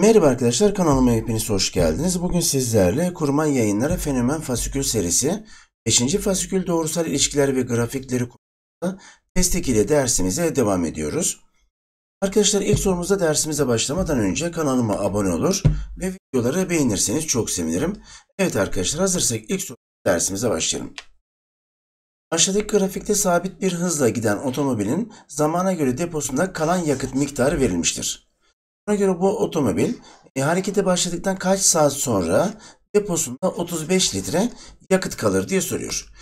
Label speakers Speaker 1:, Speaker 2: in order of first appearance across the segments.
Speaker 1: Merhaba arkadaşlar kanalıma hepiniz hoş geldiniz. Bugün sizlerle Kurma Yayınları Fenomen Fasikül serisi 5. Fasikül Doğrusal İlişkiler ve Grafikleri konusunda test ile dersimize devam ediyoruz. Arkadaşlar ilk sorumuzda dersimize başlamadan önce kanalıma abone olur ve videoları beğenirseniz çok sevinirim. Evet arkadaşlar hazırsak ilk soru dersimize başlayalım. Aşağıdaki grafikte sabit bir hızla giden otomobilin zamana göre deposunda kalan yakıt miktarı verilmiştir. Buna göre bu otomobil e, harekete başladıktan kaç saat sonra deposunda 35 litre yakıt kalır diye soruyor.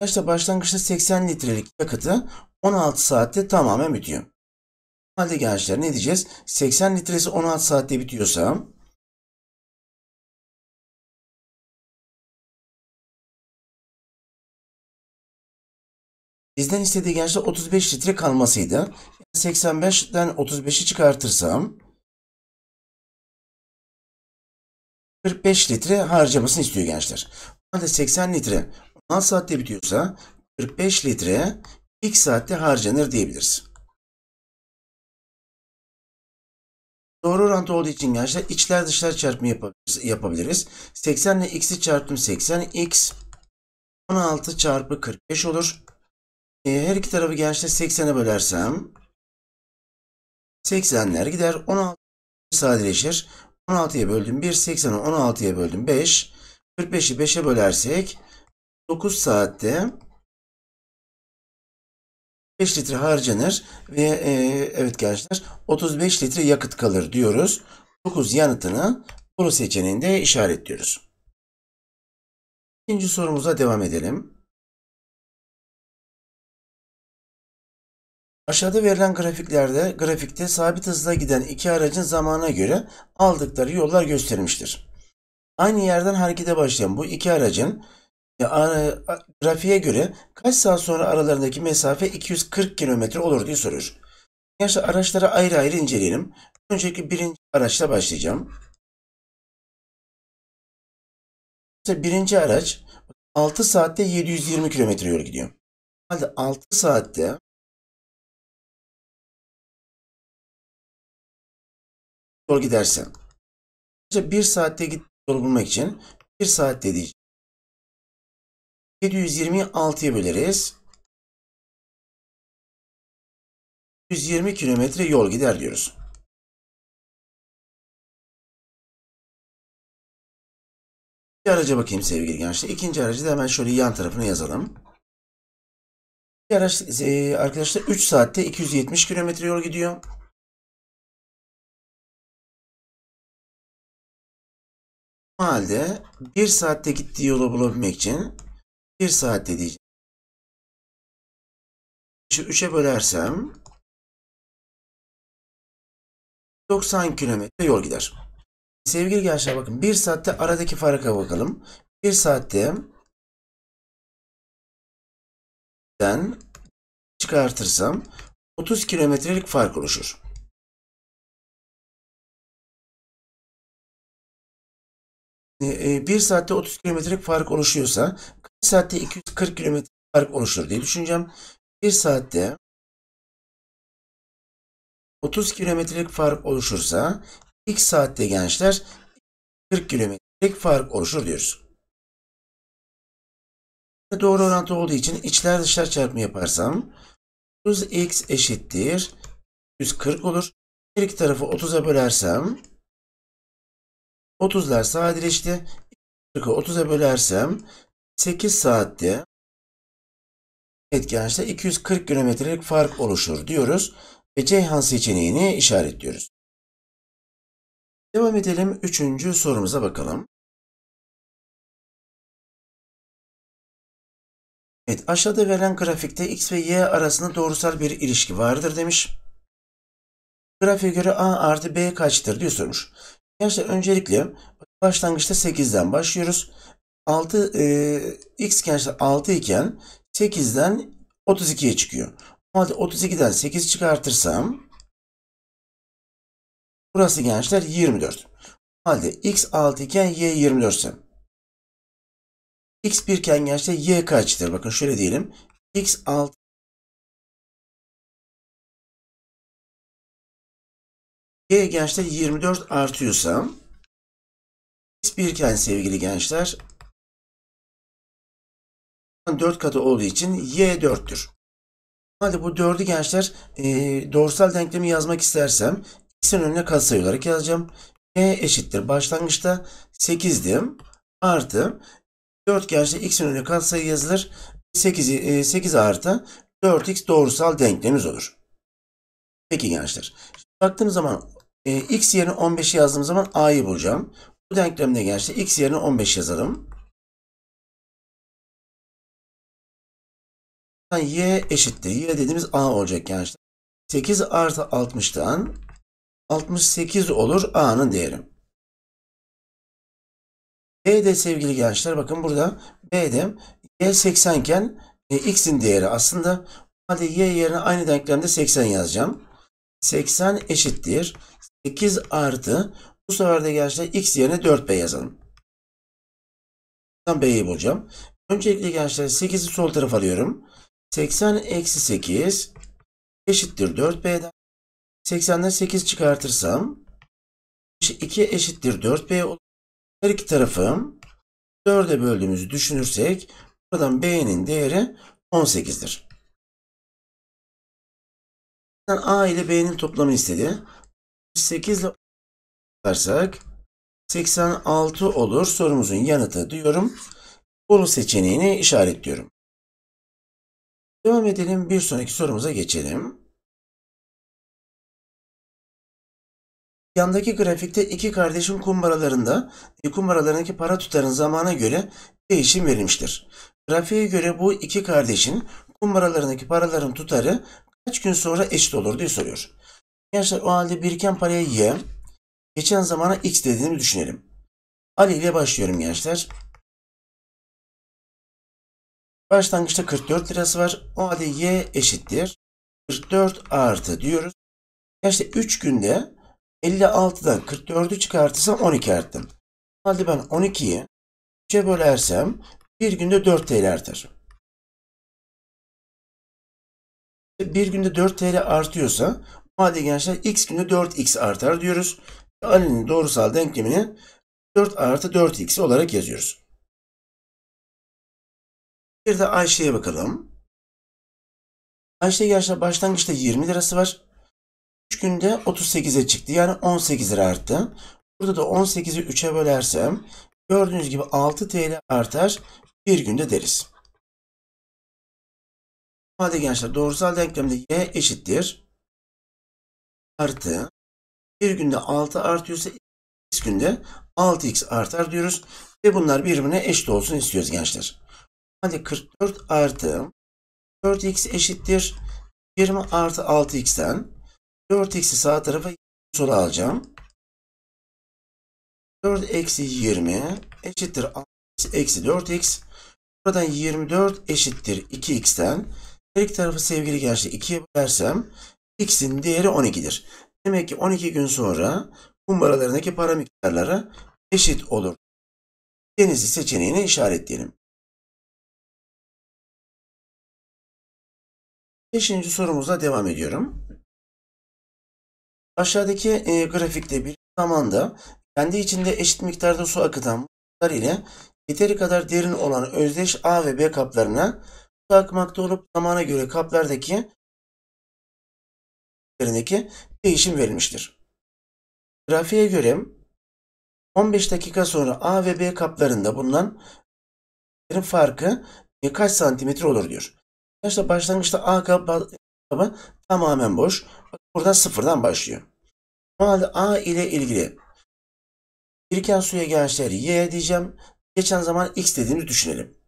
Speaker 1: Başta başlangıçta 80 litrelik yakıtı 16 saatte tamamen bitiyor. Halde gençler ne diyeceğiz? 80
Speaker 2: litresi 16 saatte bitiyorsa Bizden istediği gençler 35 litre kalmasıydı. 85'ten 35'i çıkartırsam
Speaker 1: 45 litre harcamasını istiyor gençler. O halde 80 litre 16 saatte bitiyorsa 45 litre ilk saatte harcanır diyebiliriz. Doğru orantı olduğu için gençler içler dışlar çarpımı yapabiliriz. 80 ile x'i çarptım 80x 16 çarpı 45 olur. Ee, her iki tarafı gerçekten 80'e bölersem 80'ler gider 16 sadeleşir. 16'ya böldüm 1, 80'i 16'ya böldüm 5. 45'i 5'e bölersek 9 saatte 5 litre harcanır ve e, evet gençler 35 litre yakıt
Speaker 2: kalır diyoruz. 9 yanıtını bu seçeneğinde işaretliyoruz. İkinci sorumuza devam edelim. Aşağıda verilen grafiklerde grafikte sabit hızla giden iki
Speaker 1: aracın zamana göre aldıkları yollar gösterilmiştir. Aynı yerden harekete başlayan bu iki aracın e, grafiğe göre kaç saat sonra aralarındaki mesafe
Speaker 2: 240 km olur diye soruyor. Gençler araçları ayrı ayrı inceleyelim. Önceki birinci araçla başlayacağım. birinci araç 6 saatte 720 km yol gidiyor. Hadi 6 saatte zor gidersin. İşte bir saatte git yol bulmak için bir saat dediği 720'yi 6'ya böleriz. 120 kilometre yol gider diyoruz. Bir araca bakayım sevgili gençler. İkinci aracı da hemen şöyle yan tarafına yazalım. Bir araç e, arkadaşlar 3 saatte 270 kilometre yol gidiyor. O halde 1 saatte gittiği yolu bulabilmek için 1 saatte diyeceğim. Şu 3'e bölersem 90 kilometre yol gider. Sevgili gençler bakın 1 saatte aradaki farka bakalım. 1 saatte çıkartırsam 30 kilometrelik fark oluşur. Ee, e, 1 saatte 30 kilometrelik fark oluşuyorsa kaç saatte 240 kilometre fark oluşur diye düşüneceğim.
Speaker 1: 1 saatte 30 kilometrelik fark oluşursa ilk saatte gençler 40 kilometrelik fark oluşur diyoruz. Doğru orantı olduğu için içler dışlar çarpımı yaparsam 30x eşittir 140 olur. Her iki tarafı 30'a
Speaker 2: bölersem 30'lar sadeleşti. 30'a bölersem 8 saatte etkençte 240 kilometrelik fark oluşur diyoruz ve Ceyhan seçeneğini işaretliyoruz. Devam edelim. Üçüncü sorumuza bakalım. Evet aşağıda verilen grafikte x ve y arasında doğrusal bir ilişki vardır demiş. Grafiğe göre a artı
Speaker 1: b kaçtır diye sormuş. Arkadaşlar öncelikle başlangıçta 8'den başlıyoruz. 6 e, x gençler 6 iken 8'den 32'ye çıkıyor. O halde 32'den 8 çıkartırsam burası gençler 24. O halde x 6 iken y 24 ise
Speaker 2: x 1 iken gençler y kaçtır? Bakın şöyle diyelim. x 6 G gençler 24 artıyorsam, X1 iken sevgili gençler 4 katı olduğu için Y 4'tür.
Speaker 1: Hadi bu 4'ü gençler e, doğrusal denklemi yazmak istersem X'in önüne katsayı olarak yazacağım. Y eşittir. Başlangıçta 8'dim. Artı 4 gençler X'in önüne katsayı yazılır. 8, e, 8 artı 4X doğrusal denklemimiz olur. Peki gençler. Baktığım zaman e,
Speaker 2: x yerine 15 yazdığım zaman a'yı bulacağım. Bu denklemde gençler x yerine 15 yazalım. y eşittir. Y dediğimiz a olacak gençler. 8 artı 60'tan 68
Speaker 1: olur a'nın değeri. B de sevgili gençler bakın burada B'de y 80 iken e, x'in değeri aslında hadi y yerine aynı denklemde 80 yazacağım. 80 eşittir. 8 artı bu sefer de gençler x yerine 4b yazalım. Ben b'yi bulacağım. Öncelikle gençler 8'i sol tarafa alıyorum. 80 eksi 8 eşittir 4b'den. 80'den 8 çıkartırsam 2 eşittir 4b olur. Her iki tarafı 4'e böldüğümüzü düşünürsek buradan b'nin değeri 18'dir.
Speaker 2: A ile B'nin toplamı istedi. 8 ile yaparsak 86 olur. Sorumuzun yanıtı diyorum. Bolu seçeneğini işaretliyorum. Devam edelim. Bir sonraki sorumuza geçelim.
Speaker 1: Yandaki grafikte iki kardeşin kumbaralarında e, kumbaralarındaki para tutarın zamana göre değişim verilmiştir. Grafiğe göre bu iki kardeşin kumbaralarındaki paraların tutarı kaç gün sonra eşit olur diye soruyor. Gençler o halde biriken paraya y,
Speaker 2: geçen zamana x dediğimi düşünelim. Ali ile başlıyorum gençler. Başlangıçta 44 lirası var. O halde y eşittir. 44 artı diyoruz. Gençler 3 günde 56'dan 44'ü çıkartırsam 12 arttım. O halde ben 12'yi 3'e bölersem bir günde 4 TL artar.
Speaker 1: Bir günde 4 TL artıyorsa Hadi gençler x günü 4x artar diyoruz.
Speaker 2: Ali'nin doğrusal denklemini 4 artı 4x olarak yazıyoruz. Bir de Ayşe'ye bakalım. Ayşe gençler başlangıçta 20 lirası var. 3 günde 38'e çıktı. Yani
Speaker 1: 18 lira arttı. Burada da 18'i 3'e bölersem gördüğünüz gibi 6 TL
Speaker 2: artar. Bir günde deriz. Hadi gençler doğrusal denklemde y eşittir artı bir günde
Speaker 1: 6 artıyorsa x günde 6x artar diyoruz. Ve bunlar birbirine eşit olsun istiyoruz gençler. Hadi 44 artı 4x eşittir. 20 artı 6x'ten 4x'i sağ tarafa sola alacağım. 4 eksi 20 eşittir 6x eksi 4x. Buradan 24 eşittir 2x'ten. Her iki tarafı sevgili gençler 2'ye bölersem x'in değeri 12'dir. Demek ki 12 gün sonra
Speaker 2: kumbaralarındaki para miktarları eşit olur. Denizli seçeneğini işaretleyelim. Beşinci sorumuza devam ediyorum. Aşağıdaki e, grafikte
Speaker 1: bir zamanda kendi içinde eşit miktarda su akıtan bulutlar ile yeteri kadar derin olan özdeş A ve B kaplarına su akmakta olup zamana göre kaplardaki
Speaker 2: üzerindeki değişim verilmiştir. Grafiğe göre 15 dakika sonra A ve B kaplarında bulunan
Speaker 1: farkı kaç santimetre olur diyor. İşte başlangıçta A kabı, tamamen boş. Buradan sıfırdan başlıyor. Normalde A ile ilgili biriken suya gençler Y diyeceğim. Geçen zaman X dediğini düşünelim.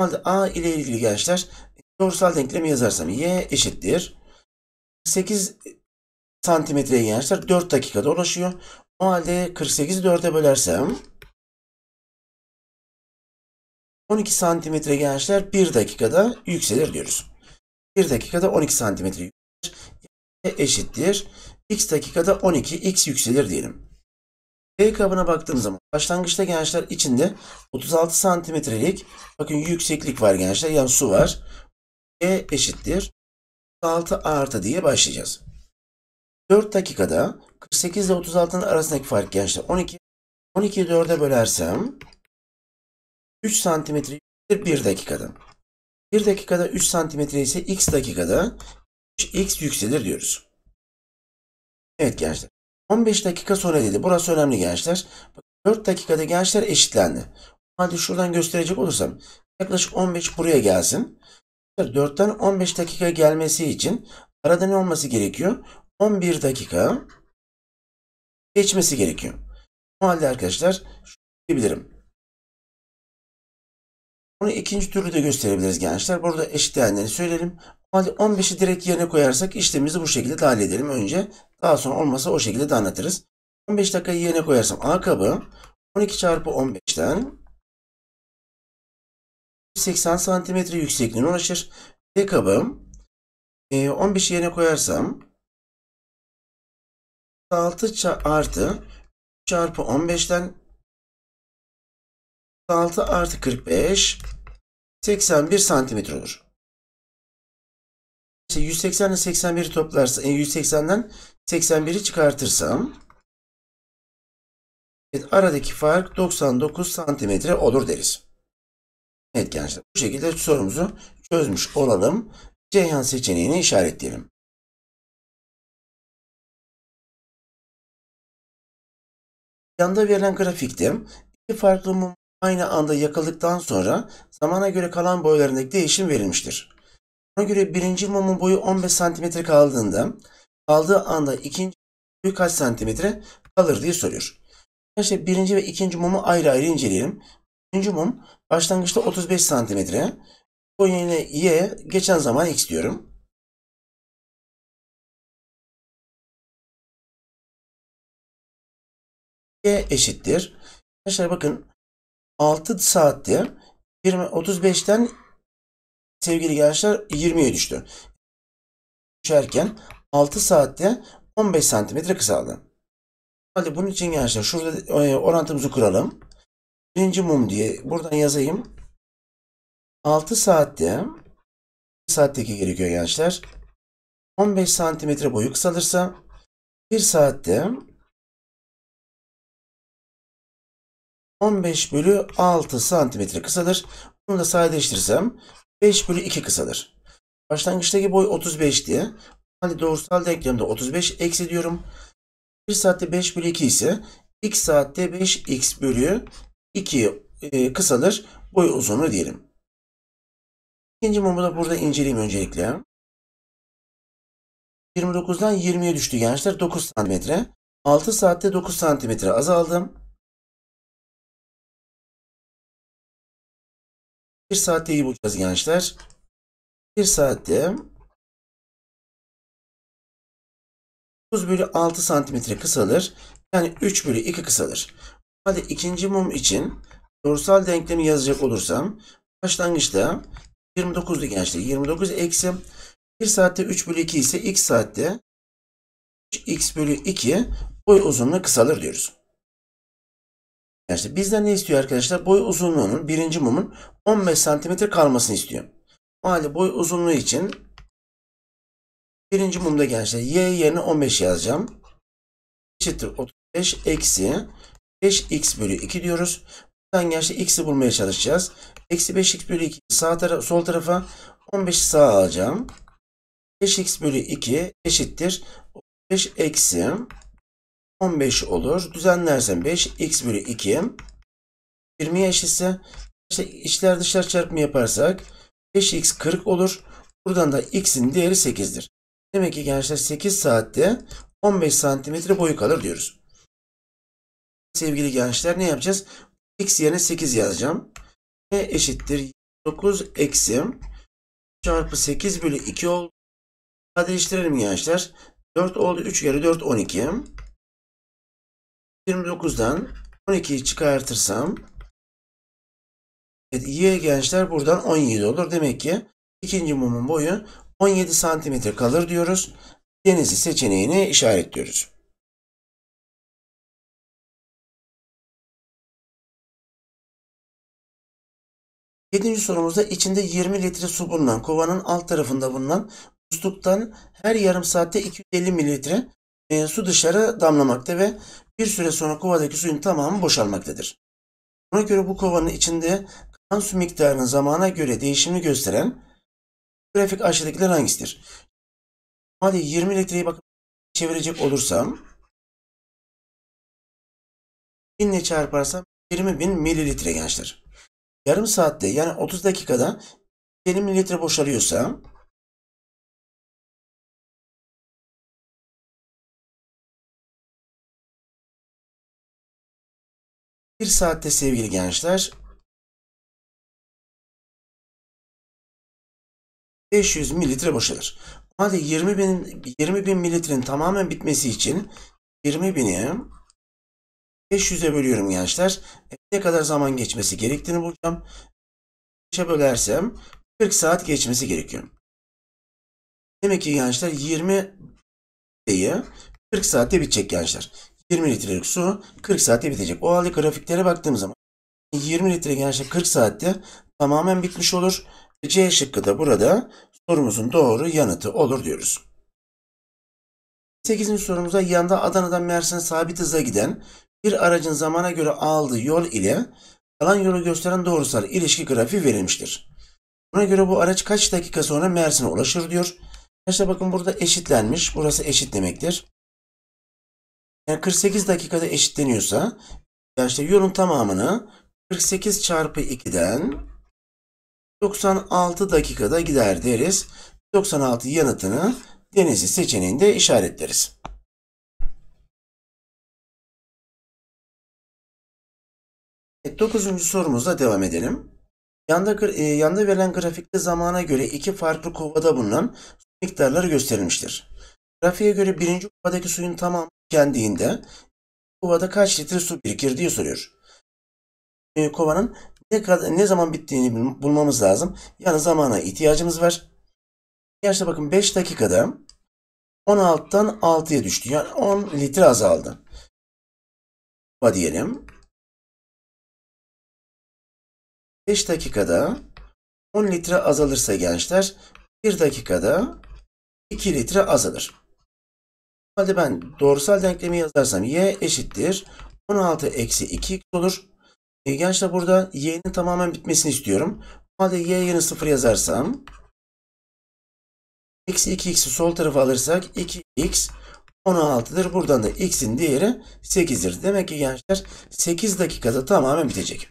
Speaker 1: Normalde A ile ilgili gençler doğrusal denklemi yazarsam Y eşittir. 48 santimetreye gençler 4 dakikada ulaşıyor. O halde 48'i 4'e bölersem 12 santimetre gençler 1 dakikada yükselir diyoruz. 1 dakikada 12 santimetre yükselir. Eşittir. X dakikada 12 X yükselir diyelim. B kabına baktığım zaman başlangıçta gençler içinde 36 santimetrelik bakın yükseklik var gençler yani su var. E eşittir 6 artı diye başlayacağız. 4 dakikada 48 ile 36'nın arasındaki fark gençler 12. 12'yi 4'e bölersem 3 santimetre 1 dakikada. 1 dakikada 3 santimetre ise x dakikada x yükselir diyoruz. Evet gençler. 15 dakika sonra dedi. Burası önemli gençler. 4 dakikada gençler eşitlendi. Hadi şuradan gösterecek olursam yaklaşık 15 buraya gelsin. 4'ten 15 dakika gelmesi için arada ne olması gerekiyor? 11 dakika
Speaker 2: geçmesi gerekiyor. O halde arkadaşlar diyebilirim. Bunu ikinci türlü de gösterebiliriz gençler. Burada eşit değerlerini söyleyelim. O
Speaker 1: halde 15'i direkt yerine koyarsak işlemimizi bu şekilde dahil edelim önce. Daha sonra olmasa o şekilde de anlatırız. 15 dakika yerine koyarsam A kabı 12 çarpı 15'ten
Speaker 2: 180 santimetre yüksekliğine ulaşır. Ve kabım 15 e, yerine koyarsam 6 artı çarpı 15'ten 6 artı 45 81 santimetre olur.
Speaker 1: 180 ile 81'i toplarsa, 180'den e, 81'i çıkartırsam evet, aradaki fark 99 santimetre olur deriz.
Speaker 2: Evet gençler bu şekilde sorumuzu çözmüş olalım. Ceyhan seçeneğini işaretleyelim. Yanda verilen grafikte iki farklı mum aynı anda
Speaker 1: yakıldıktan sonra zamana göre kalan boylarındaki değişim verilmiştir. Buna göre birinci mumun boyu 15 cm kaldığında kaldığı anda ikinci boyu kaç santimetre kalır diye soruyor. Arkadaşlar birinci ve ikinci mumu ayrı ayrı inceleyelim. Birinci
Speaker 2: mum Başlangıçta 35 santimetre. Bu yine y geçen zaman x diyorum. y eşittir. Arkadaşlar bakın 6
Speaker 1: saatte 20, 35'ten sevgili gençler 20'ye düştü. Düşerken 6 saatte 15 santimetre kısaldı. Hadi bunun için gençler şurada e, orantımızı kuralım. Birinci mum diye buradan yazayım. 6 saatte saatteki gerekiyor
Speaker 2: gençler. 15 santimetre boyu kısalırsa 1 saatte 15 bölü 6 santimetre kısalır. Bunu da sadeleştirsem 5 bölü 2 kısalır. Başlangıçtaki
Speaker 1: boy 35 diye. Hani doğrusal denklemde 35 eksi diyorum. 1 saatte 5 bölü 2 ise x saatte 5x bölü 2 e, kısalır.
Speaker 2: Boy uzunu diyelim. İkinci mumu da burada inceleyeyim öncelikle. 29'dan 20'ye düştü gençler. 9 santimetre. 6 saatte 9 santimetre azaldım. 1 saatte iyi bulacağız gençler. 1 saatte 9 bölü 6 santimetre kısalır. Yani 3 bölü 2 kısalır. Hadi ikinci mum için doğrusal denklemi
Speaker 1: yazacak olursam başlangıçta 29'du gençler. 29 eksi 1 saatte 3 bölü 2 ise x saatte x bölü 2 boy uzunluğu kısalır diyoruz. Gençler bizden ne istiyor arkadaşlar? Boy uzunluğunun birinci mumun 15 santimetre kalmasını istiyor. O halde boy uzunluğu için birinci mumda gençler y yerine 15 yazacağım. Eşittir 35 eksi 5x bölü 2 diyoruz. Buradan gerçi x'i bulmaya çalışacağız. Eksi 5x bölü 2 sağ tara sol tarafa 15'i sağa alacağım. 5x bölü 2 eşittir. 5 eksi 15 olur. Düzenlersem 5 x bölü 2 20'ye eşitse işte içler dışlar çarpımı yaparsak 5x 40 olur. Buradan da x'in değeri 8'dir. Demek ki gençler 8 saatte 15 santimetre boyu kalır diyoruz sevgili gençler ne yapacağız? X yerine 8 yazacağım. Ne eşittir? 9 eksi çarpı 8 bölü 2 oldu.
Speaker 2: Sadeleştirelim gençler. 4 oldu. 3 kere 4 12. 29'dan 12'yi çıkartırsam
Speaker 1: evet, y gençler buradan 17 olur. Demek ki ikinci mumun boyu 17
Speaker 2: santimetre kalır diyoruz. Denizli seçeneğini işaretliyoruz. 7. sorumuzda içinde 20 litre su bulunan kovanın alt tarafında bulunan
Speaker 1: musluktan her yarım saatte 250 mililitre e, su dışarı damlamakta ve bir süre sonra kovadaki suyun tamamı boşalmaktadır. Buna göre bu kovanın içinde kan su miktarının zamana göre değişimini gösteren grafik aşağıdakiler hangisidir?
Speaker 2: Hadi 20 litreyi bakıp çevirecek olursam 1000 ile çarparsam 20.000 mililitre gençler yarım saatte yani 30 dakikada 20 mililitre boşalıyorsa bir saatte sevgili gençler 500 mililitre boşalır. O 20 bin, 20 bin mililitrenin tamamen bitmesi için 20 bini
Speaker 1: 500'e bölüyorum gençler. E, ne kadar zaman geçmesi gerektiğini bulacağım. 5'e bölersem 40 saat geçmesi gerekiyor. Demek ki gençler 20 litreyi 40 saatte bitecek gençler. 20 litrelik su 40 saatte bitecek. O halde grafiklere baktığımız zaman 20 litre gençler 40 saatte tamamen bitmiş olur. C şıkkı da burada sorumuzun doğru yanıtı olur diyoruz. 8. sorumuzda yanda Adana'dan Mersin'e sabit hıza giden bir aracın zamana göre aldığı yol ile kalan yolu gösteren doğrusal ilişki grafiği verilmiştir. Buna göre bu araç kaç dakika sonra Mersin'e ulaşır diyor. Arkadaşlar bakın burada eşitlenmiş. Burası eşit demektir. Yani 48 dakikada eşitleniyorsa yani işte yolun tamamını 48 çarpı 2'den 96 dakikada gider deriz. 96
Speaker 2: yanıtını denizi seçeneğinde işaretleriz. Evet, dokuzuncu sorumuzla devam edelim. Yanda, e, yanda verilen grafikte zamana göre iki farklı kovada bulunan su
Speaker 1: miktarları gösterilmiştir. Grafiğe göre birinci kovadaki suyun tamamı tükendiğinde kovada kaç litre su birikir diye soruyor. E, kovanın ne, kadar, ne zaman bittiğini bulmamız lazım. Yani zamana ihtiyacımız var. Yaşta bakın
Speaker 2: 5 dakikada 16'dan 6'ya düştü. Yani 10 litre azaldı. Kova diyelim. 5 dakikada 10 litre azalırsa gençler 1 dakikada
Speaker 1: 2 litre azalır. Halde ben doğrusal denklemi yazarsam y eşittir 16 eksi 2 x olur. E, gençler burada y'nin tamamen bitmesini istiyorum. Halde y yerine 0 yazarsam eksi 2x'i sol tarafa alırsak 2x 16'dır. Buradan da x'in değeri 8'dir. Demek ki gençler 8 dakikada tamamen bitecek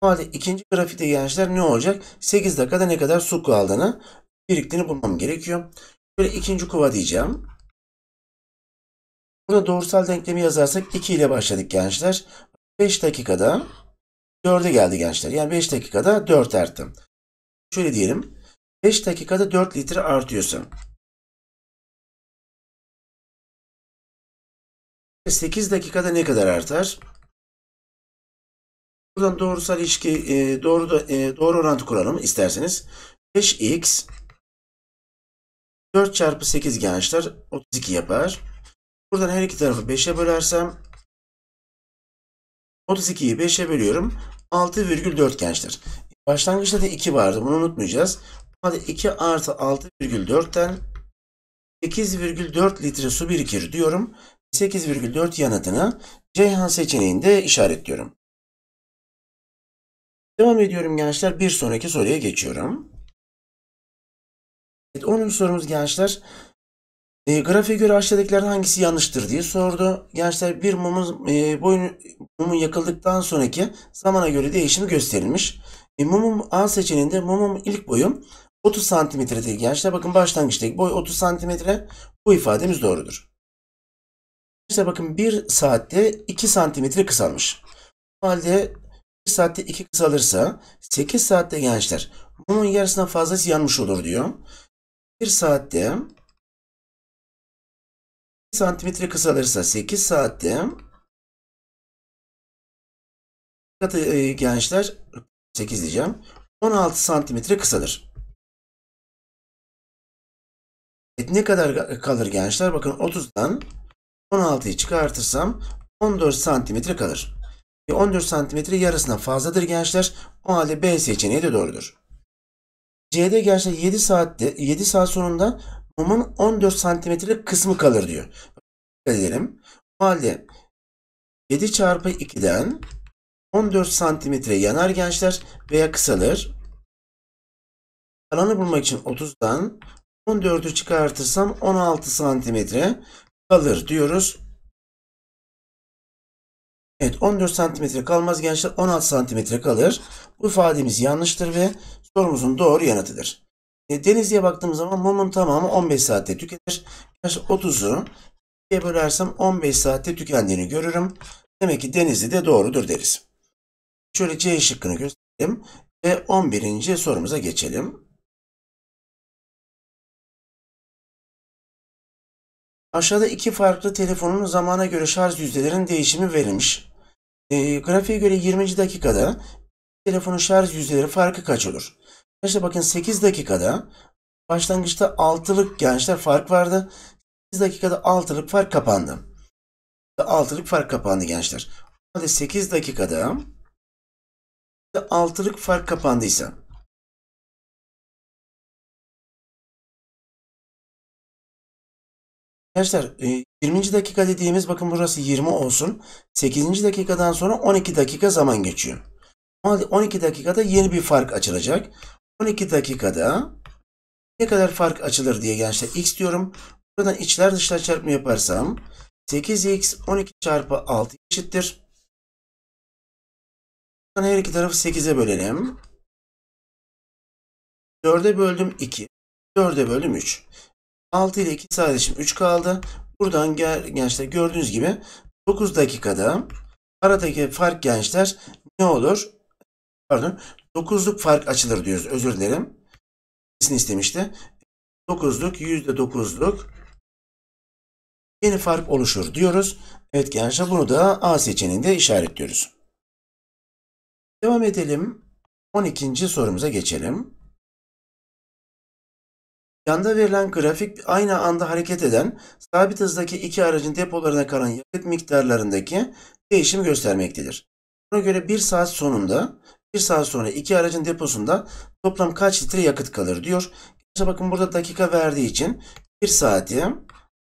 Speaker 1: halde ikinci grafikteki gençler ne olacak? 8 dakikada ne kadar su kaldığını biriktiğini bulmam gerekiyor. Şöyle ikinci kova diyeceğim. Burada doğrusal denklemi yazarsak 2 ile başladık gençler. 5 dakikada 4'e geldi gençler. Yani
Speaker 2: 5 dakikada 4 arttı. Şöyle diyelim. 5 dakikada 4 litre artıyorsa 8 dakikada ne kadar artar? Buradan doğrusal ilişki
Speaker 1: e, doğru da, e, doğru orantı kuralım isterseniz. 5x 4 çarpı 8 gençler 32 yapar. Buradan her iki tarafı 5'e bölersem 32'yi 5'e bölüyorum. 6,4 gençler. Başlangıçta da 2 vardı. Bunu unutmayacağız. Hadi 2 artı 6,4'ten 8,4 litre su birikir diyorum. 8,4
Speaker 2: yanıtını Ceyhan seçeneğinde işaretliyorum. Devam ediyorum gençler. Bir sonraki soruya geçiyorum. Evet, 10.
Speaker 1: sorumuz gençler. E, grafiğe göre aşağıdakilerden hangisi yanlıştır diye sordu. Gençler bir mumun, e, boyun, mumun yakıldıktan sonraki zamana göre değişimi gösterilmiş. E, mumun A seçeneğinde mumun ilk boyu 30 santimetre değil gençler. Bakın başlangıçtaki boy 30 santimetre. Bu ifademiz doğrudur. Gençler bakın 1 saatte 2 santimetre kısalmış. Bu halde saatte 2 kısalırsa 8 saatte gençler bunun yarısına fazlası yanmış olur diyor. 1
Speaker 2: saatte santimetre kısalırsa 8 saatte e, gençler 8 diyeceğim. 16 santimetre kısalır.
Speaker 1: Evet, ne kadar kalır gençler? Bakın 30'dan 16'yı çıkartırsam 14 santimetre kalır. 14 santimetre yarısına fazladır gençler. O halde B seçeneği de doğrudur. C'de gençler 7 saatte 7 saat sonunda mumun 14 santimetre kısmı kalır diyor. Dikkat edelim. O halde 7 çarpı 2'den 14 santimetre yanar gençler veya kısalır. Alanı bulmak için 30'dan 14'ü çıkartırsam 16 santimetre kalır diyoruz. Evet 14 santimetre kalmaz gençler 16 santimetre kalır. Bu ifademiz yanlıştır ve sorumuzun doğru yanıtıdır. E, Denizli'ye baktığımız zaman mumun tamamı 15 saatte tüketir. 30'u 2'ye bölersem 15 saatte tükendiğini
Speaker 2: görürüm. Demek ki Denizli de doğrudur deriz. Şöyle C şıkkını göstereyim ve 11. sorumuza geçelim. Aşağıda iki farklı telefonun zamana göre şarj
Speaker 1: yüzdelerinin değişimi verilmiş. E, grafiğe göre 20. dakikada telefonun şarj yüzdeleri farkı kaç olur? İşte bakın 8 dakikada başlangıçta 6'lık gençler fark vardı. 8 dakikada 6'lık fark kapandı. 6'lık
Speaker 2: fark kapandı gençler. Hadi 8 dakikada 6'lık fark kapandıysa Arkadaşlar 20. E, dakika dediğimiz bakın burası 20
Speaker 1: olsun. 8. dakikadan sonra 12 dakika zaman geçiyor. 12 dakikada yeni bir fark açılacak. 12 dakikada ne kadar fark açılır diye gençler x diyorum. Buradan içler dışlar çarpımı yaparsam 8x 12
Speaker 2: çarpı 6 eşittir. Buradan her iki tarafı 8'e bölelim. 4'e böldüm 2. 4'e böldüm 3.
Speaker 1: 6 ile 2 sadeleşim 3 kaldı. Buradan gel, gençler gördüğünüz gibi 9 dakikada aradaki fark gençler ne olur? Pardon. 9'luk fark açılır diyoruz. Özür dilerim. İsmi istemişti. 9'luk %9'luk yeni fark oluşur diyoruz. Evet
Speaker 2: gençler bunu da A seçeneğinde işaretliyoruz. Devam edelim. 12. sorumuza geçelim. Yanda verilen
Speaker 1: grafik aynı anda hareket eden sabit hızdaki iki aracın depolarına kalan yakıt miktarlarındaki değişim göstermektedir. Buna göre 1 saat sonunda 1 saat sonra iki aracın deposunda toplam kaç litre yakıt kalır diyor. İşte bakın burada dakika verdiği
Speaker 2: için 1 saati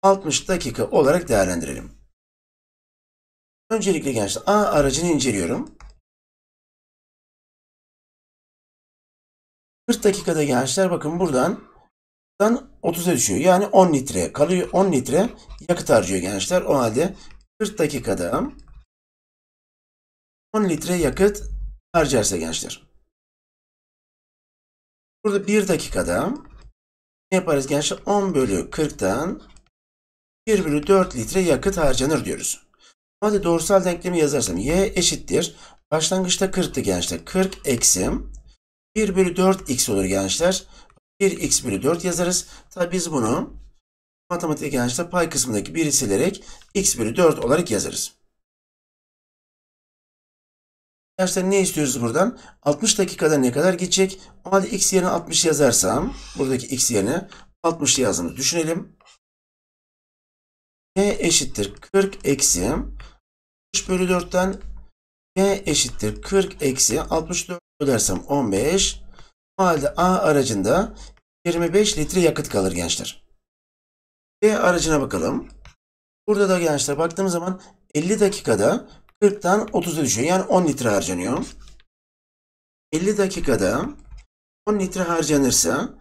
Speaker 2: 60 dakika olarak değerlendirelim. Öncelikle gençler A aracını inceliyorum. 40 dakikada gençler bakın buradan
Speaker 1: 30'a düşüyor. Yani 10 litre kalıyor. 10 litre yakıt harcıyor gençler. O halde 40
Speaker 2: dakikada 10 litre yakıt harcarsa gençler. Burada 1 dakikada ne yaparız gençler? 10 bölü 40'tan 1 bölü 4 litre yakıt harcanır diyoruz.
Speaker 1: Hadi doğrusal denklemi yazarsam y eşittir. Başlangıçta 40'tı gençler. 40 eksi 1 bölü 4 x olur gençler. 1x bölü 4 yazarız. Tabi biz bunu matematik yanlışta pay kısmındaki 1'i silerek x bölü 4 olarak yazarız. Arkadaşlar ne istiyoruz buradan? 60 dakikada ne kadar gidecek? O halde x yerine 60 yazarsam buradaki x yerine 60 yazdığını düşünelim. y eşittir 40 eksi 60 bölü 4'ten y eşittir 40 eksi 64 ödersem 15 o halde a aracında 25 litre yakıt kalır gençler. Ve aracına bakalım. Burada da gençler baktığımız zaman 50 dakikada 40'tan 30'a düşüyor. Yani 10 litre harcanıyor. 50 dakikada 10 litre harcanırsa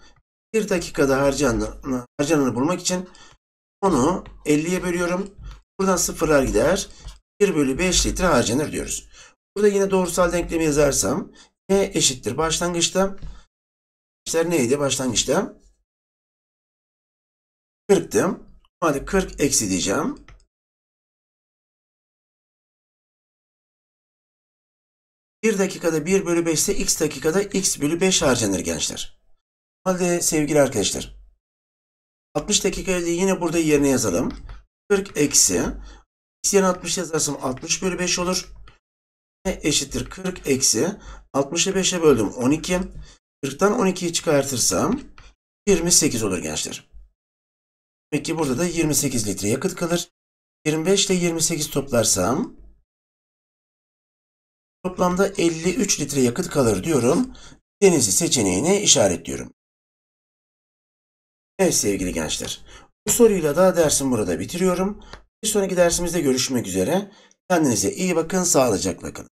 Speaker 1: 1 dakikada harcanını harcananı bulmak için onu 50'ye bölüyorum. Buradan sıfırlar gider. 1 bölü 5 litre harcanır diyoruz. Burada yine doğrusal denklemi yazarsam e
Speaker 2: eşittir başlangıçta İşler neydi başlangıçta? 40'tım. Hadi 40 eksi diyeceğim. Bir dakikada 1 bölü 5 ise x dakikada x bölü 5 harcanır gençler. Halde sevgili arkadaşlar.
Speaker 1: 60 dakikayı da yine burada yerine yazalım. 40 eksi. X yerine 60 yazarsam 60 bölü 5 olur. Ne eşittir 40 eksi. 65'e böldüm 12. 40'tan 12'yi çıkartırsam 28 olur gençler.
Speaker 2: Demek ki burada da 28 litre yakıt kalır. 25 ile 28 toplarsam toplamda 53 litre yakıt kalır diyorum. denizi seçeneğine işaretliyorum. Evet sevgili
Speaker 1: gençler. Bu soruyla da dersim burada bitiriyorum. Bir sonraki dersimizde görüşmek üzere. Kendinize iyi bakın, sağlıcakla kalın.